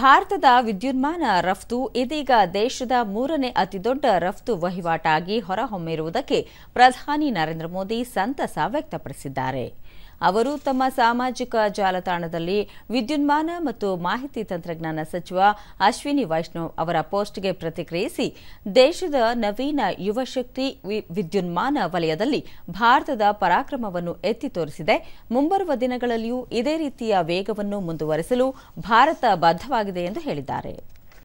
ಭಾರತದ ವಿದ್ಯುನ್ಮಾನ ರಫ್ತು ಇದೀಗ ದೇಶದ ಮೂರನೇ ಅತಿದೊಡ್ಡ ರಫ್ತು ವಹಿವಾಟಾಗಿ ಹೊರಹೊಮ್ಮಿರುವುದಕ್ಕೆ ಪ್ರಧಾನಿ ನರೇಂದ್ರ ಮೋದಿ ಸಂತಸ ವ್ಯಕ್ತಪಡಿಸಿದ್ದಾರೆ ಅವರು ತಮ್ಮ ಸಾಮಾಜಿಕ ಜಾಲತಾಣದಲ್ಲಿ ವಿದ್ಯುನ್ಮಾನ ಮತ್ತು ಮಾಹಿತಿ ತಂತ್ರಜ್ಞಾನ ಸಚಿವ ಅಶ್ವಿನಿ ವೈಷ್ಣವ್ ಅವರ ಪೋಸ್ಟ್ಗೆ ಪ್ರತಿಕ್ರಿಯಿಸಿ ದೇಶದ ನವೀನ ಯುವಶಕ್ತಿ ವಿದ್ಯುನ್ಮಾನ ವಲಯದಲ್ಲಿ ಭಾರತದ ಪರಾಕ್ರಮವನ್ನು ಎತ್ತಿ ತೋರಿಸಿದೆ ಮುಂಬರುವ ದಿನಗಳಲ್ಲಿಯೂ ಇದೇ ರೀತಿಯ ವೇಗವನ್ನು ಮುಂದುವರೆಸಲು ಭಾರತ ಬದ್ಧವಾಗಿದೆ ಸಾಧ್ಯವಾಗಿದೆ ಎಂದು ಹೇಳಿದ್ದಾರೆ